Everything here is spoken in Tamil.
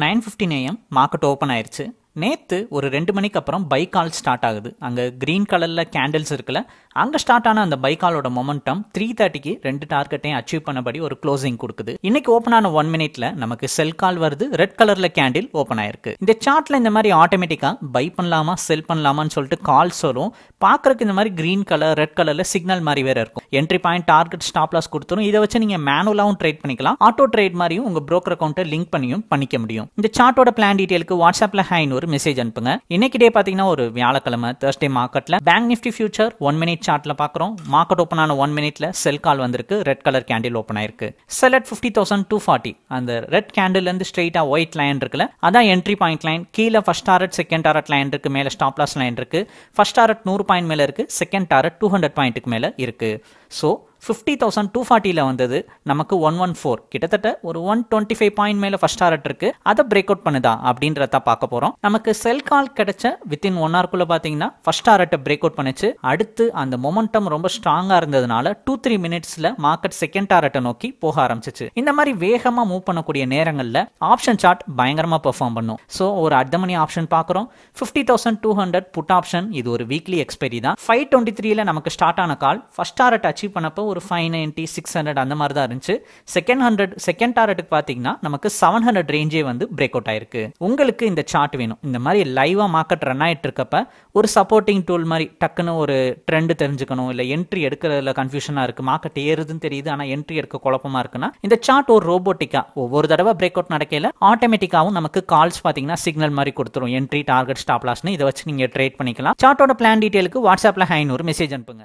nine fifteen AM market open ஆயிடுச்சு நேற்று ஒரு ரெண்டு மணிக்கு அப்புறம் பைக்கால் ஸ்டார்ட் ஆகுது அங்கே க்ரீன் கலரில் கேண்டில்ஸ் இருக்குல்ல அங்கே ஸ்டார்ட் ஆன அந்த பைக்காலோட மொமெண்டம் த்ரீ தேர்ட்டிக்கு ரெண்டு டார்கெட்டையும் அச்சீவ் பண்ணபடி ஒரு க்ளோசிங் கொடுக்குது இன்னைக்கு ஓப்பன் ஆன ஒன் மினிட்ல நமக்கு செல் கால் வருது ரெட் கலரில் கேண்டில் ஓப்பன் ஆயிருக்கு இந்த சார்ட்ல இந்த மாதிரி ஆட்டோமேட்டிக்காக பை பண்ணலாமா செல் பண்ணலாமான்னு சொல்லிட்டு கால்ஸ் வரும் பார்க்கறதுக்கு இந்த மாதிரி க்ரீன் கலர் ரெட் கலரில் சிக்னல் மாதிரி வேற இருக்கும் entry point target stop loss கொடுத்துரும் இதை வச்சு நீங்கள் மேனுவலாகவும் ட்ரேட் பண்ணிக்கலாம் ஆட்டோ ட்ரேட் மாதிரியும் உங்கள் ப்ரோக்கர் அக்கௌண்ட்டை லிங்க் பண்ணியும் பண்ணிக்க முடியும் இந்த சார்ட்டோட பிளான் டீட்டெயிலுக்கு வாட்ஸ்அப்பில் ஹேன் ஒரு மெசேஜ் அனுப்புங்க இன்னைக்கு டே பாத்தீங்கன்னா ஒரு வியாழக்கிழமை தேர்ஸ்டே மார்க்கெட்ல bank Nifty future one minute சார்ட்ல பாக்குறோம் மார்க்கெட் ஓப்பன் ஆன ஒன் மினிட்ல செல் கால் வந்திருக்கு ரெட் கலர் கேண்டில் ஓப்பன் ஆயிருக்கு sell at fifty thousand two forty அந்த ரெட் கேண்டில் இருந்து ஸ்ட்ரெயிட்டா ஒயிட் லைன் இருக்குல்ல அதான் என்ட்ரி பாயிண்ட் லைன் கீழே first target second target line இருக்கு மேல ஸ்டாப் லாஸ் லைன் இருக்கு ஃபர்ஸ்ட் டாரட் நூறு பாயிண்ட் மேல இருக்கு செகண்ட் டாரட் டூ ஹண்ட்ரட் பாயிண்ட்டுக்கு மேலே இருக்கு ஸோ ஃபிஃப்டி தௌசண்ட் டூ ஃபார்ட்டியில் வந்தது நமக்கு ஒன் ஒன் ஃபோர் கிட்டத்தட்ட ஒரு ஒன் டுவெண்ட்டி ஃபைவ் பாயிண்ட் மேலே ஃபஸ்ட் டாரட் இருக்கு அதை பிரேக் அவுட் பண்ணுதா அப்படின்றத பார்க்க போகிறோம் நமக்கு செல் கால் கிடைச்ச வித்தின் ஒன் ஹவர்க்குள்ளே பார்த்தீங்கன்னா ஃபஸ்ட் டாரட்டை பிரேக் அவுட் பண்ணிச்சு அடுத்து அந்த மொமெண்டம் ரொம்ப ஸ்ட்ராங்காக இருந்ததுனால டூ த்ரீ மினிட்ஸில் மார்க்கெட் செகண்ட் டாரட்டை நோக்கி போக ஆரம்பிச்சிச்சு இந்த மாதிரி வேகமாக மூவ் பண்ணக்கூடிய நேரங்களில் ஆப்ஷன் சார்ட் பயங்கரமாக பெர்ஃபார்ம் பண்ணும் ஸோ ஒரு அடுத்த மணி ஆப்ஷன் பார்க்குறோம் fifty thousand two hundred put option இது ஒரு வீக்லி எக்ஸ்பைரி தான் ஃபைவ் டுவெண்ட்டி த்ரீல நமக்கு ஸ்டார்ட் ஆன கால் ஃபஸ்ட் டாரட் அச்சீவ் பண்ணப்போ ஒரு ஃபைவ் நைன்ட்டி சிக்ஸ் ஹண்ட்ரட் அந்த மாதிரி தான் இருந்துச்சு செகண்ட் ஹண்ட்ரட் செகண்ட் டாரெட்டுக்கு பார்த்தீங்கன்னா நமக்கு செவன் ஹண்ட்ரட் ரேஞ்சே வந்து பிரேக் அவுட் ஆயிருக்கு உங்களுக்கு இந்த சார்ட் வேணும் இந்த மாதிரி லைவாக மார்க்கெட் ரன் ஆகிட்டு இருக்கப்ப ஒரு சப்போர்ட்டிங் டூல் மாதிரி டக்குன்னு ஒரு ட்ரெண்டு தெரிஞ்சுக்கணும் இல்லை என்ட்ரி எடுக்கிறதுல கன்ஃபியூஷனாக இருக்குது மார்க்கெட் ஏறுதுன்னு தெரியுது ஆனால் என்ட்ரி எடுக்க குழப்பமாக இருக்குன்னா இந்த சார்ட் ஒரு ரோபோட்டிக்காக ஒவ்வொரு தடவை பிரேக் அவுட் நடக்கையில் ஆட்டோமேட்டிக்காகவும் நமக்கு கால்ஸ் பார்த்தீங்கன்னா சிக்னல் மாதிரி கொடுத்துரும் என்ட்ரி டார்கெட் ஸ்டாப்லாஸ்னு இதை வச்சு நீங்கள் ட்ரேட் பண்ணிக்கலாம் சார்ட்டோட பிளான் டீட்டெயிலுக்கு வாட்ஸ்அப்பில் ஹைன்னு ஒரு மெசேஜ் அனுப்புங்க